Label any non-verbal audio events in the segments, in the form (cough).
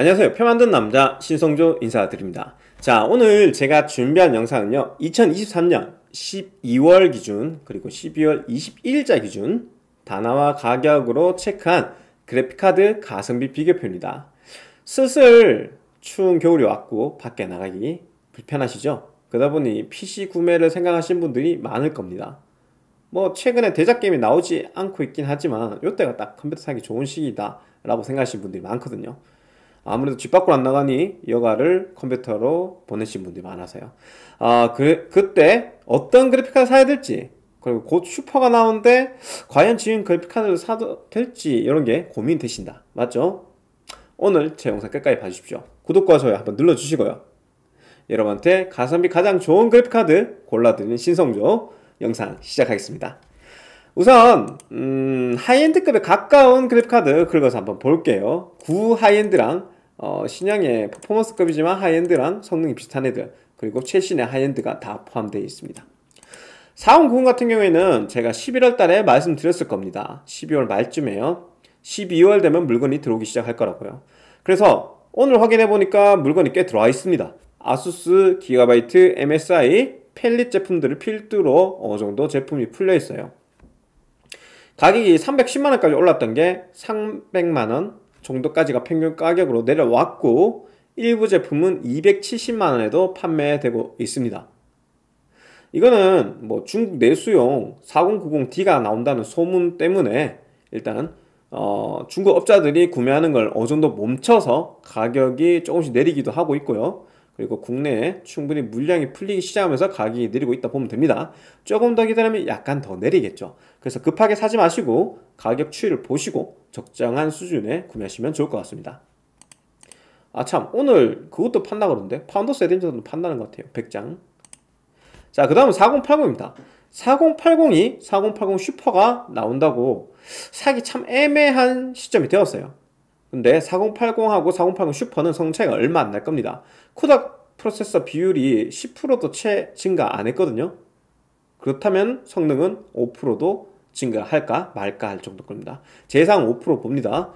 안녕하세요 표 만든 남자 신성조 인사드립니다 자 오늘 제가 준비한 영상은요 2023년 12월 기준 그리고 12월 21일자 기준 단화와 가격으로 체크한 그래픽카드 가성비 비교표입니다 슬슬 추운 겨울이 왔고 밖에 나가기 불편하시죠 그러다 보니 PC 구매를 생각하신 분들이 많을 겁니다 뭐 최근에 대작 게임이 나오지 않고 있긴 하지만 이때가 딱 컴퓨터 사기 좋은 시기다 라고 생각하시는 분들이 많거든요 아무래도 집 밖으로 안 나가니 여가를 컴퓨터로 보내신 분들이 많아서요. 아, 그, 그때 어떤 그래픽카드 사야 될지, 그리고 곧 슈퍼가 나오는데, 과연 지금 그래픽카드를 사도 될지, 이런 게 고민되신다. 이 맞죠? 오늘 제 영상 끝까지 봐주십시오. 구독과 좋아요 한번 눌러주시고요. 여러분한테 가성비 가장 좋은 그래픽카드 골라드리는 신성조 영상 시작하겠습니다. 우선 음, 하이엔드급에 가까운 그래픽카드 긁어서 한번 볼게요 구 하이엔드랑 어, 신형의 퍼포먼스급이지만 하이엔드랑 성능이 비슷한 애들 그리고 최신의 하이엔드가 다 포함되어 있습니다 4 9 0 같은 경우에는 제가 11월 달에 말씀드렸을 겁니다 12월 말쯤에요 12월 되면 물건이 들어오기 시작할 거라고요 그래서 오늘 확인해 보니까 물건이 꽤 들어와 있습니다 아수스, 기가바이트, MSI, 펠릿 제품들을 필두로 어느 정도 제품이 풀려 있어요 가격이 310만원까지 올랐던 게 300만원 정도까지가 평균 가격으로 내려왔고 일부 제품은 270만원에도 판매되고 있습니다. 이거는 뭐 중국 내수용 4090D가 나온다는 소문 때문에 일단 어 중국 업자들이 구매하는 걸 어느 정도 멈춰서 가격이 조금씩 내리기도 하고 있고요. 그리고 국내에 충분히 물량이 풀리기 시작하면서 가격이 내리고 있다 보면 됩니다. 조금 더 기다리면 약간 더 내리겠죠. 그래서 급하게 사지 마시고 가격 추이를 보시고 적정한 수준에 구매하시면 좋을 것 같습니다. 아 참 오늘 그것도 판다 그러는데 파운더 세딘저도 판다는 것 같아요. 100장 자 그 다음은 4080입니다. 4080이 4080 슈퍼가 나온다고 사기 참 애매한 시점이 되었어요. 근데 4080하고 4080 슈퍼는 성차이가 얼마 안 날 겁니다. 코닥 프로세서 비율이 10%도 채 증가 안 했거든요. 그렇다면 성능은 5%도 증가할까 말까 할 정도입니다. 재상 5% 봅니다.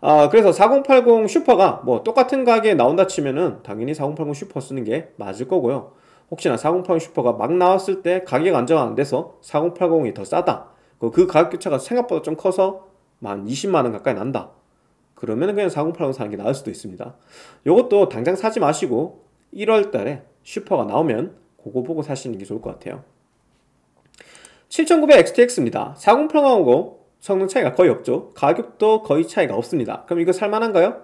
아, 그래서 4080 슈퍼가 뭐 똑같은 가격에 나온다 치면은 당연히 4080 슈퍼 쓰는 게 맞을 거고요. 혹시나 4080 슈퍼가 막 나왔을 때 가격 안정화 안 돼서 4080이 더 싸다. 그, 그 가격 교차가 생각보다 좀 커서 만 20만원 가까이 난다. 그러면 그냥 4080 사는 게 나을 수도 있습니다. 이것도 당장 사지 마시고 1월 달에 슈퍼가 나오면 그거 보고 사시는 게 좋을 것 같아요. 7900 XTX입니다. 4 0 8하고 성능 차이가 거의 없죠. 가격도 거의 차이가 없습니다. 그럼 이거 살만한가요?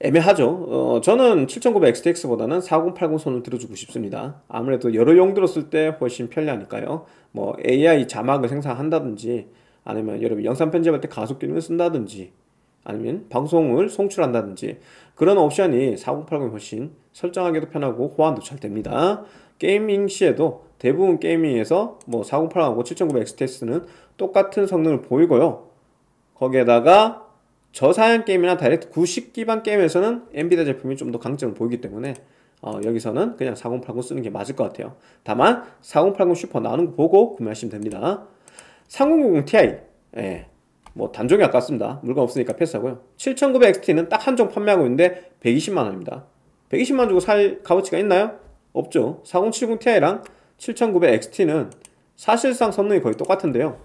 애매하죠. 어, 저는 7900 XTX보다는 4080 손을 들어주고 싶습니다. 아무래도 여러 용도로 쓸 때 훨씬 편리하니까요. 뭐 AI 자막을 생산한다든지 아니면 여러분 영상 편집할 때 가속 기능을 쓴다든지 아니면 방송을 송출한다든지 그런 옵션이 4080이 훨씬 설정하기도 편하고 호환도 잘 됩니다. 게이밍 시에도 대부분 게이밍에서 뭐 4080하고 7900XTS는 똑같은 성능을 보이고요. 거기에다가 저사양 게임이나 다이렉트 90 기반 게임에서는 엔비디아 제품이 좀 더 강점을 보이기 때문에 어, 여기서는 그냥 4080 쓰는 게 맞을 것 같아요. 다만 4080 슈퍼 나오는 거 보고 구매하시면 됩니다. 3090 Ti 예, 뭐 단종이 아깝습니다. 물건 없으니까 패스하고요. 7900XT는 딱 한정 판매하고 있는데 120만원입니다. 120만 주고 살 값어치가 있나요? 없죠. 4070 Ti랑 7900XT는 사실상 성능이 거의 똑같은데요.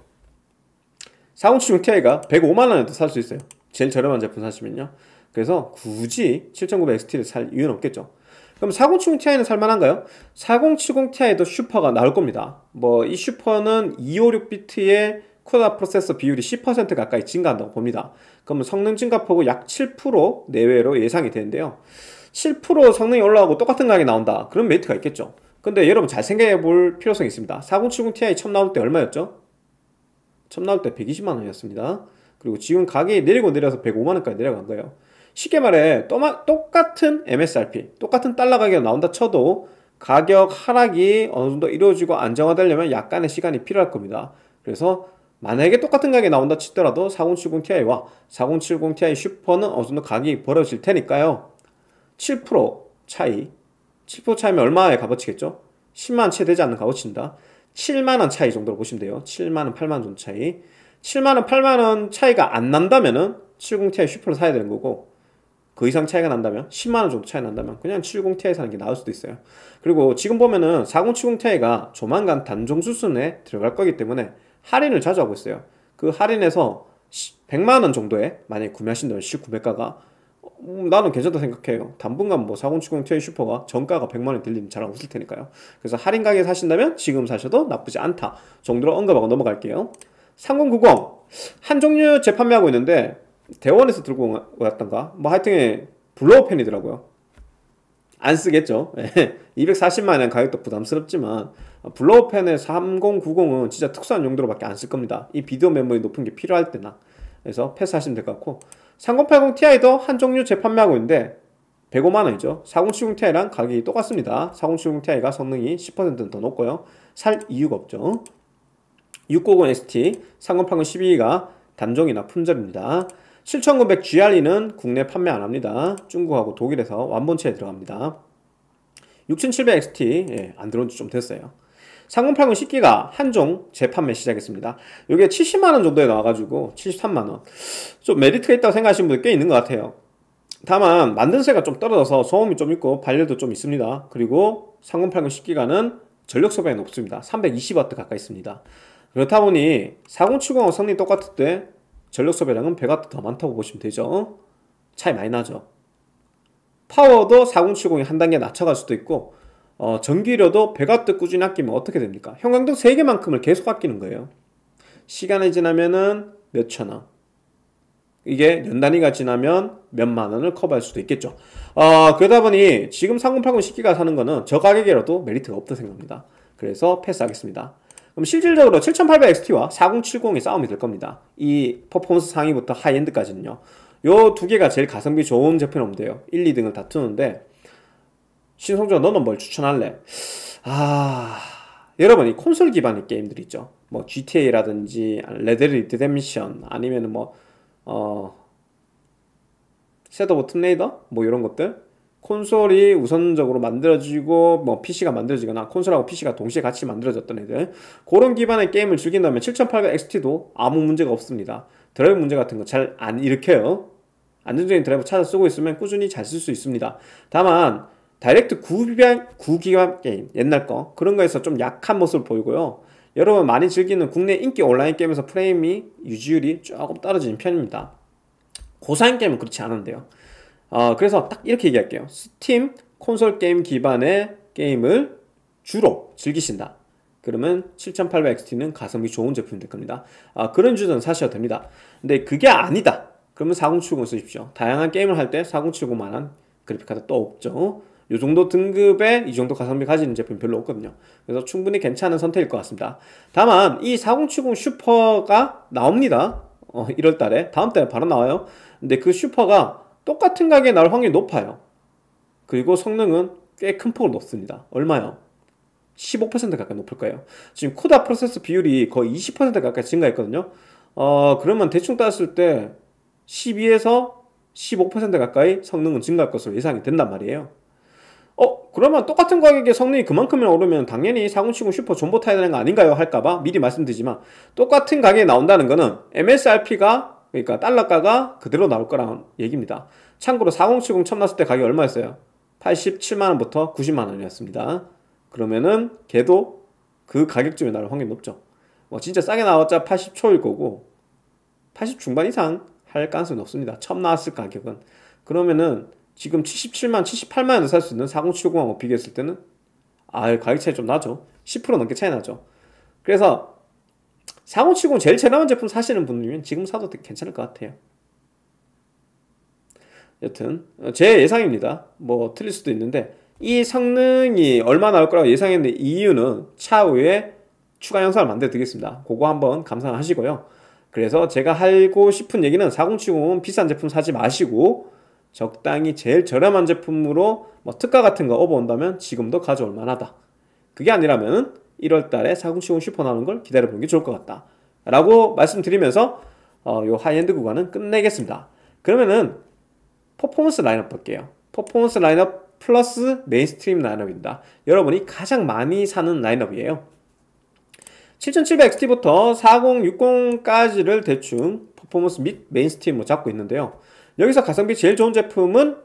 4070 Ti가 105만원에도 살 수 있어요. 제일 저렴한 제품 사시면요. 그래서 굳이 7900XT를 살 이유는 없겠죠. 그럼 4070 Ti는 살만한가요? 4070 Ti도 슈퍼가 나올 겁니다. 뭐 이 슈퍼는 256비트의 코로나 프로세서 비율이 10% 가까이 증가한다고 봅니다. 그러면 성능 증가폭은 약7% 내외로 예상이 되는데요. 7% 성능이 올라가고 똑같은 가격이 나온다. 그런 메리트가 있겠죠. 근데 여러분 잘 생각해 볼 필요성이 있습니다. 4070 Ti 처음 나올 때 얼마였죠? 처음 나올 때 120만 원이었습니다. 그리고 지금 가격이 내리고 내려서 105만 원까지 내려간 거예요. 쉽게 말해 똑같은 MSRP, 똑같은 달러 가격 이 나온다 쳐도 가격 하락이 어느 정도 이루어지고 안정화되려면 약간의 시간이 필요할 겁니다. 그래서 만약에 똑같은 가격이 나온다 치더라도 4070 Ti와 4070 Ti 슈퍼는 어느 정도 가격이 벌어질 테니까요. 7% 차이, 7% 차이면 얼마의 값어치겠죠? 10만 원채 되지 않는 값어치입니다. 7만원 차이 정도로 보시면 돼요. 7만원, 8만원 정도 차이. 7만원, 8만원 차이가 안 난다면은 70ti 슈퍼를 사야 되는 거고, 그 이상 차이가 난다면, 10만원 정도 차이 난다면, 그냥 70ti 사는 게 나을 수도 있어요. 그리고 지금 보면은 4070ti가 조만간 단종 수순에 들어갈 거기 때문에, 할인을 자주 하고 있어요. 그 할인에서 100만 원 정도에 만약에 구매하신다면 1 9매가가 음, 나는 괜찮다 생각해요. 당분간 뭐4070 Ti 슈퍼가 정가가 100만 원 들리면 잘안 웃을 테니까요. 그래서 할인 가격에 사신다면 지금 사셔도 나쁘지 않다 정도로 언급하고 넘어갈게요. 3090 한 종류 재판매하고 있는데 대원에서 들고 왔던가 뭐 하여튼 블로우 펜이더라고요. 안 쓰겠죠. 240만 예. (laughs) 원 가격도 부담스럽지만 블로우펜의 3090은 진짜 특수한 용도로밖에 안쓸 겁니다. 이 비디오 메모리 높은 게 필요할 때나 그래서 패스하시면 될 것 같고 3080 Ti도 한 종류 재판매하고 있는데 105만원이죠. 4070 Ti랑 가격이 똑같습니다. 4070 Ti가 성능이 10%는 더 높고요. 살 이유가 없죠. 690 ST, 3080 12가 단종이나 품절입니다. 7900 GRE는 국내 판매 안 합니다. 중국하고 독일에서 완본체에 들어갑니다. 6700 XT 예, 안 들어온 지좀 됐어요. 3080 10기가 한 종 재판매 시작했습니다. 이게 70만원 정도에 나와가지고 73만원 좀 메리트가 있다고 생각하시는 분들 꽤 있는 것 같아요. 다만 만든세가 좀 떨어져서 소음이 좀 있고 발열도 좀 있습니다. 그리고 3080 10기가는 전력 소비가 높습니다. 320W 가까이 있습니다. 그렇다 보니 4 0 7 0하 성능이 똑같을 때 전력소 비량은 배가 더 많다고 보시면 되죠. 차이 많이 나죠. 파워도 4070이 한 단계 낮춰갈 수도 있고 어, 전기료도 배가뜨 꾸준히 아끼면 어떻게 됩니까? 형광등 3개만큼을 계속 아끼는 거예요. 시간이 지나면은 몇천 원. 이게 연 단위가 지나면 몇만 원을 커버할 수도 있겠죠. 어, 그러다 보니 지금 3080 10기가 사는 거는 저 가격이라도 메리트가 없다 생각합니다. 그래서 패스하겠습니다. 그럼 실질적으로 7800XT와 4070의 싸움이 될 겁니다. 이 퍼포먼스 상위부터 하이엔드까지는요. 요 두 개가 제일 가성비 좋은 제품인데요. 이 1, 2등을 다투는데 신성조 너는 뭘 추천할래? 아... 여러분 이 콘솔 기반의 게임들 있죠. 뭐 GTA라든지 레드 리드데미션아니면뭐 어... 섀도우 툼레이더 뭐 이런 것들 콘솔이 우선적으로 만들어지고 뭐 PC가 만들어지거나 콘솔하고 PC가 동시에 같이 만들어졌던 애들 그런 기반의 게임을 즐긴다면 7800 XT도 아무 문제가 없습니다 드라이브 문제 같은 거 잘 안 일으켜요 안정적인 드라이브 찾아 쓰고 있으면 꾸준히 잘 쓸 수 있습니다 다만 다이렉트 9기반 게임 옛날 거 그런 거에서 좀 약한 모습을 보이고요 여러분 많이 즐기는 국내 인기 온라인 게임에서 프레임이 유지율이 조금 떨어지는 편입니다 고사양 게임은 그렇지 않은데요 어, 그래서 딱 이렇게 얘기할게요. 스팀 콘솔 게임 기반의 게임을 주로 즐기신다. 그러면 7800XT는 가성비 좋은 제품이 될 겁니다. 아, 그런 주제는 사셔도 됩니다. 근데 그게 아니다. 그러면 4070 쓰십시오. 다양한 게임을 할 때 4070만한 그래픽카드 또 없죠. 이 정도 등급에 이 정도 가성비 가지는 제품이 별로 없거든요. 그래서 충분히 괜찮은 선택일 것 같습니다. 다만 이 4070 슈퍼가 나옵니다. 어, 1월 달에 다음 달에 바로 나와요. 근데 그 슈퍼가 똑같은 가격에 나올 확률이 높아요. 그리고 성능은 꽤 큰 폭으로 높습니다. 얼마요? 15% 가까이 높을까요? 지금 코다 프로세스 비율이 거의 20% 가까이 증가했거든요. 어, 그러면 대충 따졌을 때 12에서 15% 가까이 성능은 증가할 것으로 예상이 된단 말이에요. 어, 그러면 똑같은 가격에 성능이 그만큼이나 오르면 당연히 4070 슈퍼 존버 타야 되는 거 아닌가요? 할까봐 미리 말씀드리지만 똑같은 가격에 나온다는 거는 MSRP가 그러니까 달러가가 그대로 나올 거라는 얘기입니다. 참고로 4070 처음 났을 때 가격이 얼마였어요? 87만원부터 90만원이었습니다. 그러면은 걔도 그 가격쯤에 나올 확률 높죠. 뭐 진짜 싸게 나왔자 80초일 거고 80 중반 이상 할 가능성이 높습니다. 처음 나왔을 가격은. 그러면은 지금 77만, 78만원에 살수 있는 4070하고 비교했을 때는 아, 가격 차이 좀 나죠. 10% 넘게 차이 나죠. 그래서 4070 제일 최렴한 제품 사시는 분이면 지금 사도 괜찮을 것 같아요. 여튼 어, 제 예상입니다. 뭐 틀릴 수도 있는데 이 성능이 얼마 나올 거라고 예상했는데 이유는 차후에 추가 영상을 만들어 드리겠습니다. 그거 한번 감상하시고요. 그래서 제가 하고 싶은 얘기는 4 0 7 0 비싼 제품 사지 마시고 적당히 제일 저렴한 제품으로 뭐 특가 같은 거 업어온다면 지금도 가져올 만하다. 그게 아니라면 1월 달에 4070 슈퍼 나오는 걸 기다려 보는 게 좋을 것 같다. 라고 말씀드리면서 어, 요 하이엔드 구간은 끝내겠습니다. 그러면은 퍼포먼스 라인업 볼게요. 퍼포먼스 라인업 플러스 메인스트림 라인업입니다. 여러분이 가장 많이 사는 라인업이에요. 7700XT부터 4060까지를 대충 퍼포먼스 및 메인스트림으로 잡고 있는데요. 여기서 가성비 제일 좋은 제품은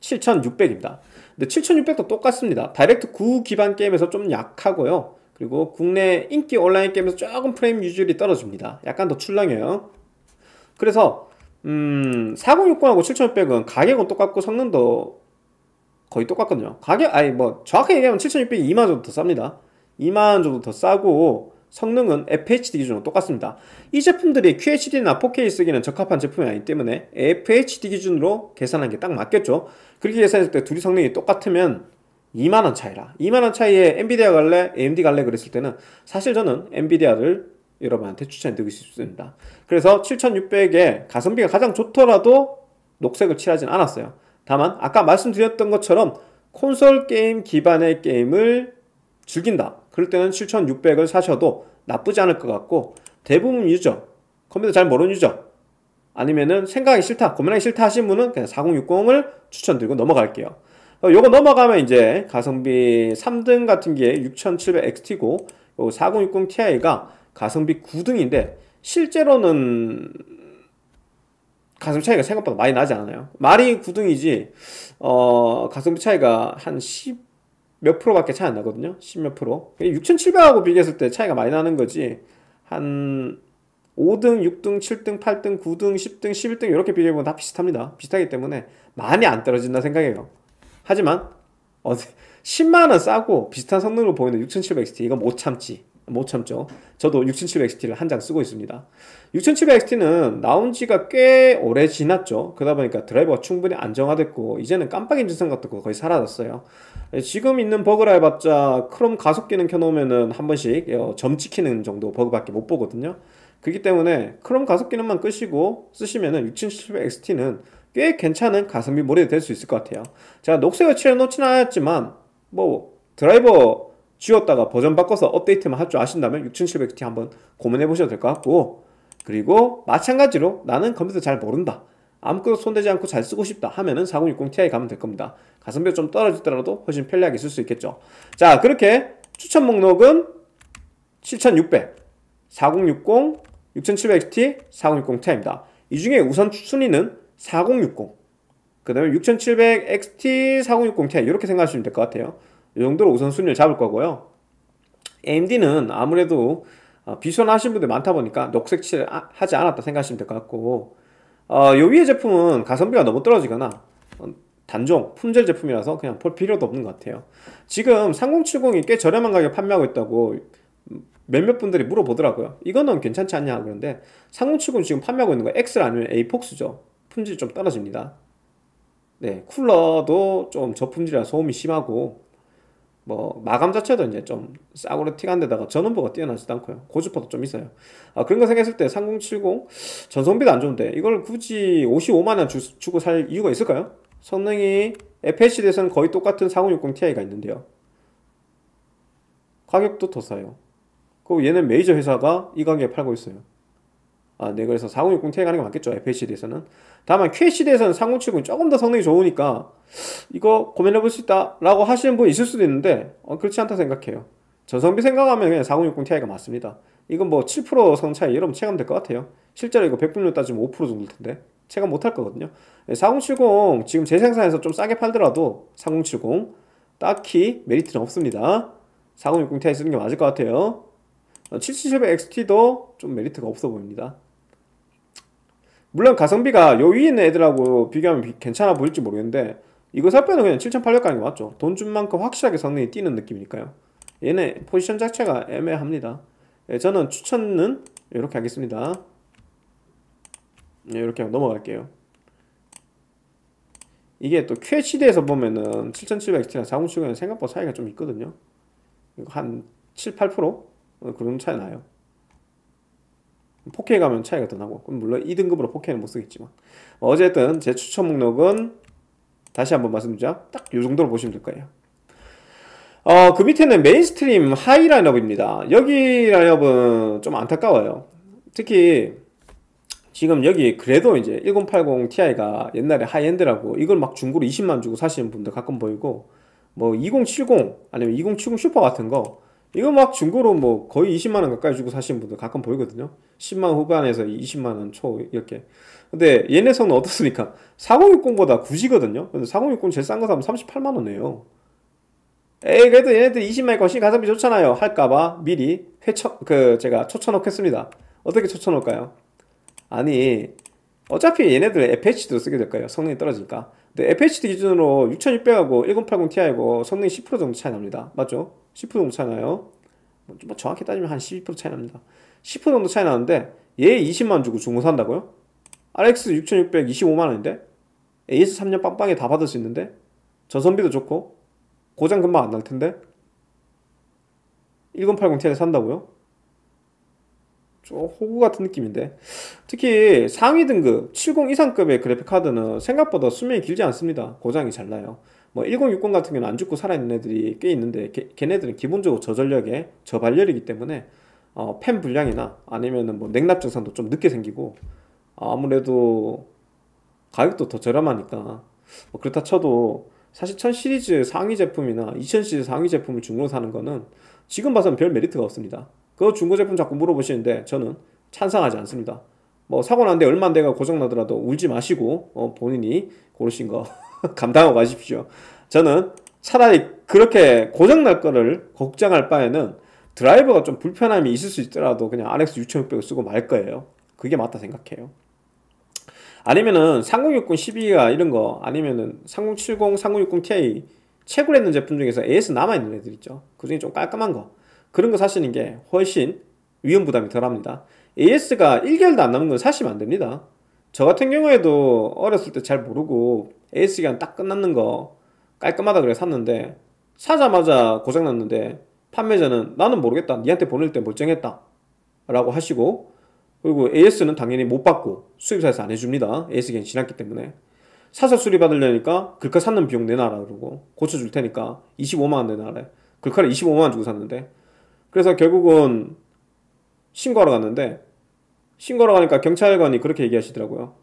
7600입니다. 근데 7600도 똑같습니다. 다이렉트 9 기반 게임에서 좀 약하고요. 그리고 국내 인기 온라인 게임에서 조금 프레임 유지율이 떨어집니다. 약간 더 출렁해요. 그래서 음, 4060하고 7600은 가격은 똑같고 성능도 거의 똑같거든요. 가격, 아니 뭐 정확하게 얘기하면 7600이 2만원 정도 더 쌉니다. 2만원 정도 더 싸고 성능은 FHD 기준으로 똑같습니다. 이 제품들이 QHD나 4K 쓰기는 적합한 제품이 아니기 때문에 FHD 기준으로 계산한 게 딱 맞겠죠. 그렇게 계산했을 때 둘이 성능이 똑같으면 2만원 차이라 2만원 차이에 엔비디아 갈래? AMD 갈래? 그랬을 때는 사실 저는 엔비디아를 여러분한테 추천드리고 해 싶습니다. 그래서 7600에 가성비가 가장 좋더라도 녹색을 칠하진 않았어요. 다만 아까 말씀드렸던 것처럼 콘솔 게임 기반의 게임을 즐긴다. 그럴 때는 7600을 사셔도 나쁘지 않을 것 같고 대부분 유저, 컴퓨터 잘 모르는 유저 아니면은 생각하기 싫다, 고민하기 싫다 하신 분은 그냥 4060을 추천드리고 넘어갈게요. 어, 요거 넘어가면 이제 가성비 3등 같은 게 6700 XT고 4060 Ti가 가성비 9등인데 실제로는 가성비 차이가 생각보다 많이 나지 않아요. 말이 9등이지 어 가성비 차이가 한 10 몇 프로밖에 차이 안 나거든요. 10 몇 프로. 6,700하고 비교했을 때 차이가 많이 나는 거지. 한 5등, 6등, 7등, 8등, 9등, 10등, 11등 이렇게 비교해보면 다 비슷합니다. 비슷하기 때문에 많이 안 떨어진다 생각해요. 하지만 어, 10만원 (laughs) 싸고 비슷한 성능으로 보이는 6700XT 이건 못 참지. 못 참죠. 저도 6700XT를 한 장 쓰고 있습니다. 6700XT는 나온 지가 꽤 오래 지났죠. 그러다 보니까 드라이버가 충분히 안정화됐고 이제는 깜빡이 증상 같은 거 거의 사라졌어요. 지금 있는 버그라 해봤자 크롬 가속 기능 켜놓으면 한 번씩 어, 점 찍히는 정도 버그밖에 못 보거든요. 그렇기 때문에 크롬 가속 기능만 끄시고 쓰시면은 6700XT는 꽤 괜찮은 가성비 모델이 될 수 있을 것 같아요. 제가 녹색을 칠해놓지는 않았지만 뭐 드라이버 지웠다가 버전 바꿔서 업데이트만 할 줄 아신다면 6 7 0 0 t 한번 고민해 보셔도 될 것 같고 그리고 마찬가지로 나는 컴퓨터 잘 모른다 아무것도 손대지 않고 잘 쓰고 싶다 하면은 4060ti 가면 될 겁니다 가성비가 좀 떨어지더라도 훨씬 편리하게 쓸 수 있겠죠 자 그렇게 추천 목록은 7600 4060 6700xt 4060ti입니다 이 중에 우선 순위는 4060 그 다음에 6700xt 4060ti 이렇게 생각하시면 될 것 같아요 이 정도로 우선순위를 잡을 거고요. AMD는 아무래도 어, 비선하신 분들 많다 보니까 녹색 칠을 하지 않았다 생각하시면 될 것 같고 어, 요 위의 제품은 가성비가 너무 떨어지거나 어, 단종, 품절 제품이라서 그냥 볼 필요도 없는 것 같아요. 지금 3070이 꽤 저렴한 가격에 판매하고 있다고 몇몇 분들이 물어보더라고요. 이거는 괜찮지 않냐 그런데 3070 지금 판매하고 있는 거 X 아니면 A 폭스죠. 품질이 좀 떨어집니다. 네, 쿨러도 좀 저품질이라 소음이 심하고 뭐 마감 자체도 이제 좀 싸구려 티가안되다가 전원부가 뛰어나지도 않고요. 고주파도 좀 있어요. 아, 그런 거 생각했을 때 3070 전성비도 안 좋은데 이걸 굳이 55만 원 주, 고살 이유가 있을까요? 성능이 FH 대에서는 거의 똑같은 4060 Ti가 있는데요. 가격도 더 싸요. 그리고 얘는 메이저 회사가 이 가격에 팔고 있어요. 아, 네, 그래서 4060 Ti 가는 게 맞겠죠. FHD에서는. 다만 q h 대에서는 3070이 조금 더 성능이 좋으니까 이거 고민해 볼 수 있다라고 하시는 분이 있을 수도 있는데 어, 그렇지 않다 생각해요. 전성비 생각하면 그냥 4060 Ti가 맞습니다. 이건 뭐 7%성 차이 여러분 체감될 것 같아요. 실제로 이거 100분율 따지면 5% 정도일 텐데 체감 못할 거거든요. 4070 예, 지금 재생산에서좀 싸게 팔더라도 4070 딱히 메리트는 없습니다. 4060 Ti 쓰는 게 맞을 것 같아요. 7700 어, XT도 좀 메리트가 없어 보입니다. 물론 가성비가 요 위에 있는 애들하고 비교하면 비, 괜찮아 보일지 모르겠는데 이거 살 빼는 그냥 7800가는 게 맞죠 돈 준 만큼 확실하게 성능이 뛰는 느낌이니까요 얘네 포지션 자체가 애매합니다 예, 저는 추천은 이렇게 하겠습니다 예, 이렇게 넘어갈게요 이게 또 QHD에서 보면은 7700X랑 4070은 생각보다 차이가 좀 있거든요 한 7, 8% 어, 그런 차이 나요 4K 가면 차이가 더 나고 물론 2등급으로 4K는 못 쓰겠지만 어쨌든 제 추천 목록은 다시 한번 말씀드리자 딱이 정도로 보시면 될 거예요 어, 그 밑에는 메인스트림 하이 라인업입니다 여기 라인업은 좀 안타까워요 특히 지금 여기 그래도 이제 1080 Ti가 옛날에 하이엔드라고 이걸 막 중고로 20만 주고 사시는 분들 가끔 보이고 뭐 2070 아니면 2070 슈퍼 같은 거 이거 막 중고로 뭐 거의 20만원 가까이 주고 사시는 분들 가끔 보이거든요. 10만원 후반에서 20만원 초, 이렇게. 근데 얘네 성은 어떻습니까? 4060보다 9이거든요 근데 4060 제일 싼 거 사면 38만원이에요. 에이, 그래도 얘네들 20만원 훨씬 가성비 좋잖아요. 할까봐 미리 회처, 그, 제가 초쳐놓겠습니다. 어떻게 초쳐놓을까요? 아니, 어차피 얘네들 FH도 쓰게 될까요 성능이 떨어질까 근데 FHD 기준으로 6600하고 1080 Ti고 성능이 10% 정도 차이 납니다. 맞죠? 10% 정도 차이 나요. 뭐, 좀 뭐 정확히 따지면 한 12% 차이 납니다. 10% 정도 차이 나는데 얘 20만 주고 중고 산다고요? RX 6600 25만원인데? AS 3년 빵빵에 다 받을 수 있는데? 전선비도 좋고 고장 금방 안 날 텐데? 1080 Ti 를 산다고요? 호구 같은 느낌인데 특히 상위 등급 70 이상급의 그래픽 카드는 생각보다 수명이 길지 않습니다 고장이 잘 나요 뭐 1060 같은 경우는 안 죽고 살아있는 애들이 꽤 있는데 게, 걔네들은 기본적으로 저전력에 저발열이기 때문에 어, 팬 불량이나 아니면뭐 냉납 증상도 좀 늦게 생기고 어, 아무래도 가격도 더 저렴하니까 뭐 그렇다 쳐도 사실 1000 시리즈 상위 제품이나 2000 시리즈 상위 제품을 중고로 사는 거는 지금 봐서는별 메리트가 없습니다 그 중고 제품 자꾸 물어보시는데 저는 찬성하지 않습니다. 뭐 사고 난데 얼마 내가 고장 나더라도 울지 마시고 어, 본인이 고르신 거 (laughs) 감당하고 가십시오. 저는 차라리 그렇게 고장 날 거를 걱정할 바에는 드라이버가 좀 불편함이 있을 수 있더라도 그냥 RX 6600을 쓰고 말 거예요. 그게 맞다 생각해요. 아니면은 3060 12가 이런 거 아니면은 3070, 3060 Ti 채굴했는 제품 중에서 AS 남아있는 애들 있죠. 그 중에 좀 깔끔한 거 그런 거 사시는 게 훨씬 위험 부담이 덜합니다. AS가 1개월도 안 남은 건 사시면 안 됩니다. 저 같은 경우에도 어렸을 때 잘 모르고 AS 기간 딱 끝났는 거 깔끔하다 그래 샀는데 사자마자 고장났는데 판매자는 나는 모르겠다 니한테 보낼 때 멀쩡했다 라고 하시고 그리고 AS는 당연히 못 받고 수입사에서 안 해줍니다 AS 기간 이 지났기 때문에 사서 수리받으려니까 글카 샀는 비용 내놔라 그러고 고쳐줄 테니까 25만원 내놔라 글카를 25만원 주고 샀는데 그래서 결국은 신고하러 갔는데 신고하러 가니까 경찰관이 그렇게 얘기하시더라고요.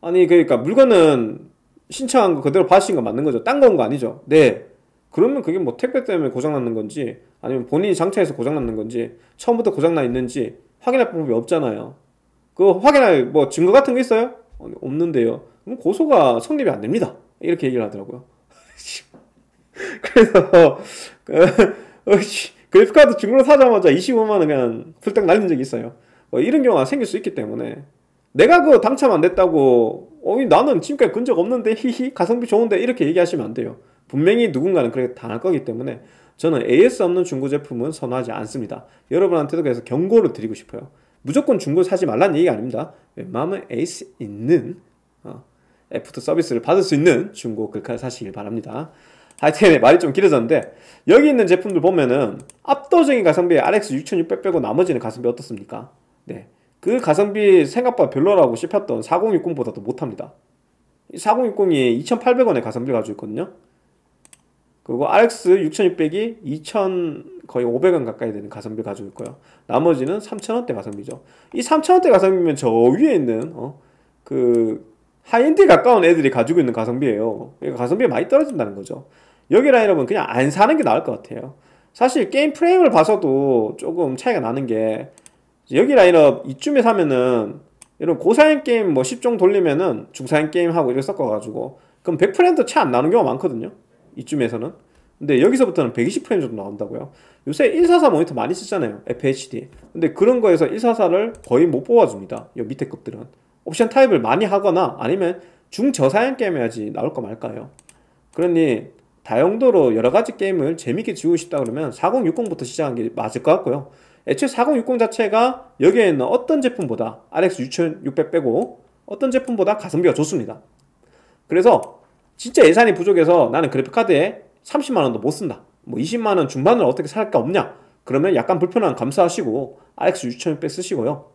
아니 그러니까 물건은 신청한 거 그대로 받으신 거 맞는 거죠? 딴 건 거 아니죠? 네. 그러면 그게 뭐 택배 때문에 고장났는 건지 아니면 본인이 장차해서 고장났는 건지 처음부터 고장나 있는지 확인할 방법이 없잖아요. 그 확인할 뭐 증거 같은 게 있어요? 없는데요. 그럼 고소가 성립이 안 됩니다. 이렇게 얘기를 하더라고요. (laughs) 그래서 그, (laughs) 그래프카드 중고로 사자마자 25만원 그냥 훌딱 날린 적이 있어요. 뭐 이런 경우가 생길 수 있기 때문에. 내가 그 당첨 안 됐다고, 어, 나는 지금까지 끈적 없는데, 히히, 가성비 좋은데, 이렇게 얘기하시면 안 돼요. 분명히 누군가는 그렇게 당할 거기 때문에 저는 AS 없는 중고 제품은 선호하지 않습니다. 여러분한테도 그래서 경고를 드리고 싶어요. 무조건 중고 사지 말라는 얘기가 아닙니다. 웬만하면 예, AS 있는, 어, 애프터 서비스를 받을 수 있는 중고 글카를 사시길 바랍니다. 하여튼 말이 좀 길어졌는데 여기 있는 제품들 보면은 압도적인 가성비 의 RX 6600 빼고 나머지는 가성비 어떻습니까? 네. 그 가성비 생각보다 별로라고 싶었던 4060보다도 못합니다. 4060이 2800원의 가성비 를 가지고 있거든요. 그리고 RX 6600이 2000 거의 500원 가까이 되는 가성비 를 가지고 있고요. 나머지는 3000원대 가성비죠. 이 3000원대 가성비면 저 위에 있는 어, 그 하이엔드에 가까운 애들이 가지고 있는 가성비예요. 그러니까 가성비가 많이 떨어진다는 거죠. 여기 라인업은 그냥 안 사는 게 나을 것 같아요 사실 게임 프레임을 봐서도 조금 차이가 나는 게 여기 라인업 이쯤에 사면은 이런 고사양 게임 뭐 10종 돌리면은 중사양 게임하고 이렇게 섞어가지고 그럼 100프레임도 차 안 나는 경우가 많거든요 이쯤에서는 근데 여기서부터는 120프레임 정도 나온다고요 요새 144 모니터 많이 쓰잖아요 FHD 근데 그런 거에서 144를 거의 못 뽑아줍니다 요 밑에 급들은 옵션 타입을 많이 하거나 아니면 중저사양 게임 해야지 나올 거 말까요 그러니 다용도로 여러 가지 게임을 재밌게 지우고 싶다 그러면 4060부터 시작한 게 맞을 것 같고요. 애초에 4060 자체가 여기에 있는 어떤 제품보다 RX 6600 빼고 어떤 제품보다 가성비가 좋습니다. 그래서 진짜 예산이 부족해서 나는 그래픽카드에 30만원도 못 쓴다. 뭐 20만원 중반을 어떻게 살까 없냐? 그러면 약간 불편한 감수하시고 RX 6600 쓰시고요.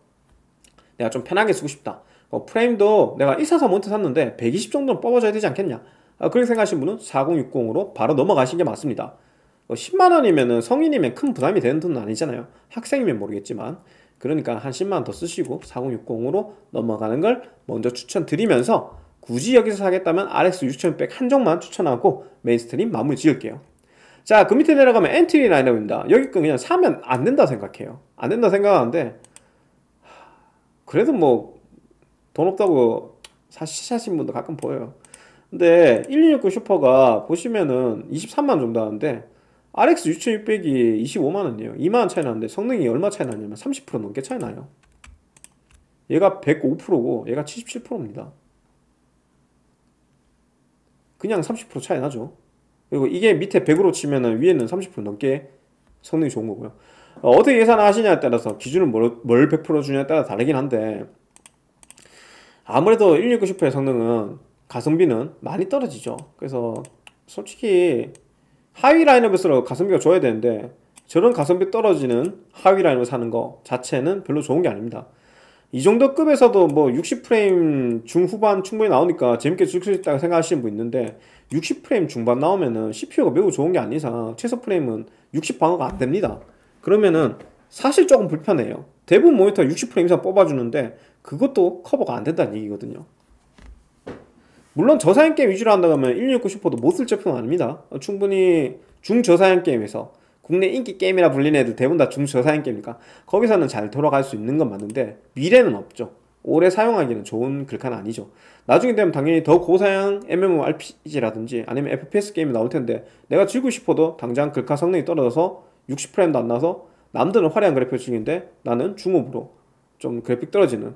내가 좀 편하게 쓰고 싶다. 어, 프레임도 내가 144 몬트 샀는데 120 정도는 뽑아줘야 되지 않겠냐? 아, 그렇게 생각하신 분은 4060으로 바로 넘어가시는게 맞습니다. 10만원이면 어, 성인이면 큰 부담이 되는 돈은 아니잖아요. 학생이면 모르겠지만. 그러니까 한 10만원 더 쓰시고 4060으로 넘어가는 걸 먼저 추천드리면서 굳이 여기서 사겠다면 RX 6 1 0 0 한정만 추천하고 메인스트림 마무리 지을게요. 자, 그 밑에 내려가면 엔트리 라인업입니다. 여기 건 그냥 사면 안 된다 생각해요. 안 된다 생각하는데, 그래도 뭐, 돈 없다고 사시신 분도 가끔 보여요. 근데 1269 슈퍼가 보시면은 23만 정도 하는데 RX 6600이 25만원이에요 2만원 차이 나는데 성능이 얼마 차이 나냐면 30% 넘게 차이 나요 얘가 105%고 얘가 77%입니다 그냥 30% 차이 나죠 그리고 이게 밑에 100으로 치면은 위에는 30% 넘게 성능이 좋은 거고요 어, 어떻게 계산하시냐에 따라서 기준은 뭘, 뭘100% 주냐에 따라 다르긴 한데 아무래도 1 6 9슈퍼의 성능은 가성비는 많이 떨어지죠. 그래서 솔직히 하위 라인업에서 가성비가 줘야 되는데 저런 가성비 떨어지는 하위 라인을 업 사는 거 자체는 별로 좋은 게 아닙니다. 이 정도 급에서도 뭐 60프레임 중후반 충분히 나오니까 재밌게 즐길 수 있다고 생각하시는 분 있는데 60프레임 중반 나오면은 CPU가 매우 좋은 게 아닌 이상 최소 프레임은 60 방어가 안 됩니다. 그러면은 사실 조금 불편해요. 대부분 모니터 60프레임 이상 뽑아주는데 그것도 커버가 안 된다는 얘기거든요. 물론 저사양 게임 위주로 한다 고하면169 슈퍼도 못 쓸 제품은 아닙니다. 충분히 중저사양 게임에서 국내 인기 게임이라 불리는 애들 대부분 다 중저사양 게임이니까 거기서는 잘 돌아갈 수 있는 건 맞는데 미래는 없죠. 오래 사용하기는 좋은 글카는 아니죠. 나중에 되면 당연히 더 고사양 MMORPG라든지 아니면 FPS 게임이 나올 텐데 내가 즐기고 싶어도 당장 글카 성능이 떨어져서 60프레임도 안 나서 남들은 화려한 그래픽 중인데 나는 중업으로 좀 그래픽 떨어지는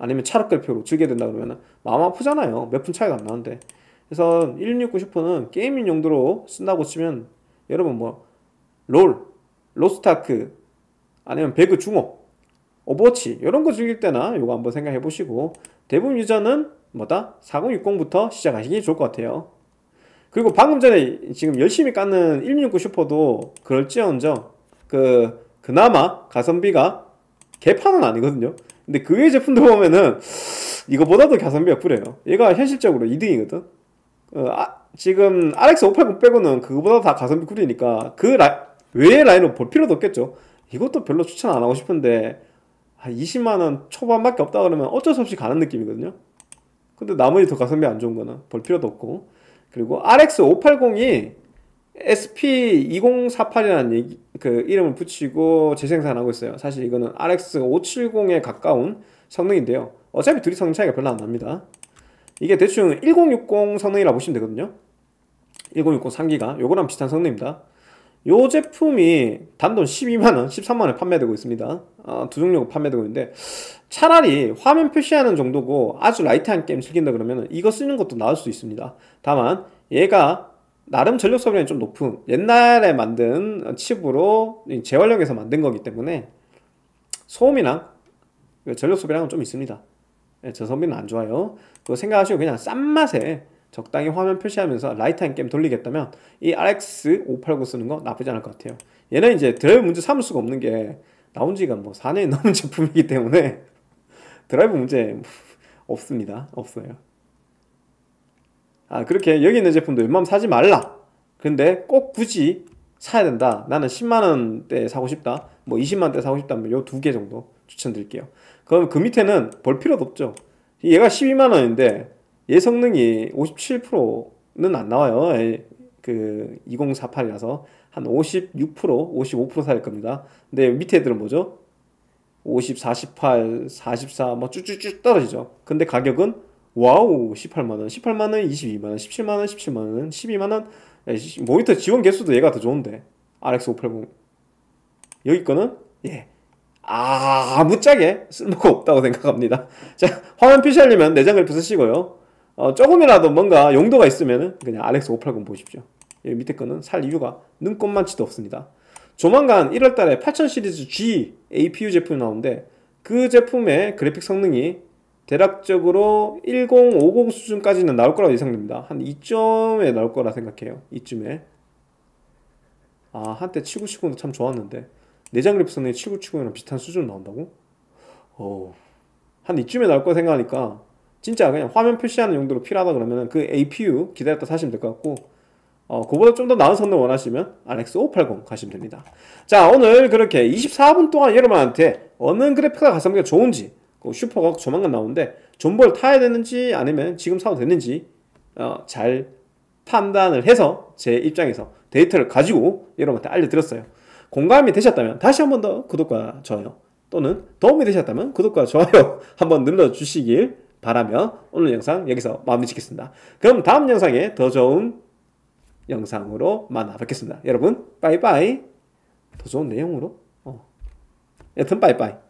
아니면 차락끌표로 즐겨야 된다 그러면 마음 아프잖아요. 몇 푼 차이가 안 나는데. 그래서 1669 슈퍼는 게이밍 용도로 쓴다고 치면 여러분 뭐 롤, 로스타크, 아니면 배그 중호, 오버워치 이런 거 즐길 때나 이거 한번 생각해 보시고 대부분 유저는 뭐다? 4060부터 시작하시기 좋을 것 같아요. 그리고 방금 전에 지금 열심히 깎는 1669 슈퍼도 그럴지언정 그 그나마 가성비가 개판은 아니거든요. 근데 그외 제품들 보면은 이거보다도 가성비가 꿀해요 얘가 현실적으로 2등이거든 어, 아, 지금 RX 580 빼고는 그거보다 다 가성비 꿀이니까 그 라, 외의 라인을 볼 필요도 없겠죠 이것도 별로 추천 안 하고 싶은데 한 20만원 초반밖에 없다 그러면 어쩔 수 없이 가는 느낌이거든요 근데 나머지 더 가성비 안 좋은 거는 볼 필요도 없고 그리고 RX 580이 SP2048이라는 얘기, 그 이름을 붙이고 재생산하고 있어요. 사실 이거는 RX570에 가까운 성능인데요. 어차피 둘이 성능 차이가 별로 안 납니다. 이게 대충 1060 성능이라 고 보시면 되거든요. 1060 3기가 요거랑 비슷한 성능입니다. 요 제품이 단돈 12만원, 13만원에 판매되고 있습니다. 어, 두 종류가 판매되고 있는데 차라리 화면 표시하는 정도고 아주 라이트한 게임 즐긴다 그러면 이거 쓰는 것도 나을 수 있습니다. 다만 얘가 나름 전력 소비량이 좀 높은 옛날에 만든 칩으로 재활용해서 만든 거기 때문에 소음이나 전력 소비량은 좀 있습니다. 예, 저 소비는 안 좋아요. 그거 생각하시고 그냥 싼 맛에 적당히 화면 표시하면서 라이트한 게임 돌리겠다면 이 RX589 쓰는 거 나쁘지 않을 것 같아요. 얘는 이제 드라이브 문제 삼을 수가 없는 게 나온 지가 뭐 4년이 (laughs) 넘은 제품이기 때문에 드라이브 문제 없습니다. 없어요. 아, 그렇게 여기 있는 제품도 웬만하면 사지 말라. 근데 꼭 굳이 사야 된다. 나는 10만원대 사고 싶다. 뭐 20만원대 사고 싶다면 뭐 요두 개 정도 추천드릴게요. 그럼 그 밑에는 볼 필요도 없죠. 얘가 12만원인데 얘 성능이 57%는 안 나와요. 예, 그 2048이라서 한 56%, 55% 사일 겁니다. 근데 밑에 애들은 뭐죠? 50, 48, 44뭐 쭈쭈쭈 떨어지죠. 근데 가격은 와우 18만원 18만원 22만원 17만원 17만원 12만원 예, 모니터 지원 개수도 얘가 더 좋은데 RX580 여기 거는 예 아, 무짝에 쓸모가 없다고 생각합니다. (laughs) 자, 화면 표시하려면 내장을 부 쓰시고요. 어, 조금이라도 뭔가 용도가 있으면은 그냥 RX580 보십시오. 여기 밑에 거는 살 이유가 눈꼽만치도 없습니다. 조만간 1월달에 8000 시리즈 G APU 제품이 나오는데 그 제품의 그래픽 성능이 대략적으로 1050 수준까지는 나올 거라고 예상됩니다. 한 이쯤에 나올 거라 생각해요. 이쯤에. 아, 한때 7970도 참 좋았는데. 내장 그래프선이 7 9 7 0랑 비슷한 수준 나온다고? 어. 한 이쯤에 나올 거 생각하니까 진짜 그냥 화면 표시하는 용도로 필요하다 그러면 은그 APU 기다렸다 사시면 될 것 같고 어, 그보다 좀 더 나은 성능 원하시면 RX 580 가시면 됩니다. 자, 오늘 그렇게 24분 동안 여러분한테 어느 그래픽가 카 가성비가 좋은지 그 슈퍼가 조만간 나오는데 존버를 타야 되는지 아니면 지금 사도 되는지 어, 잘 판단을 해서 제 입장에서 데이터를 가지고 여러분한테 알려드렸어요. 공감이 되셨다면 다시 한 번 더 구독과 좋아요 또는 도움이 되셨다면 구독과 좋아요 (laughs) 한번 눌러주시길 바라며 오늘 영상 여기서 마무리 짓겠습니다. 그럼 다음 영상에 더 좋은 영상으로 만나 뵙겠습니다. 여러분 빠이빠이 더 좋은 내용으로 어. 여튼 빠이빠이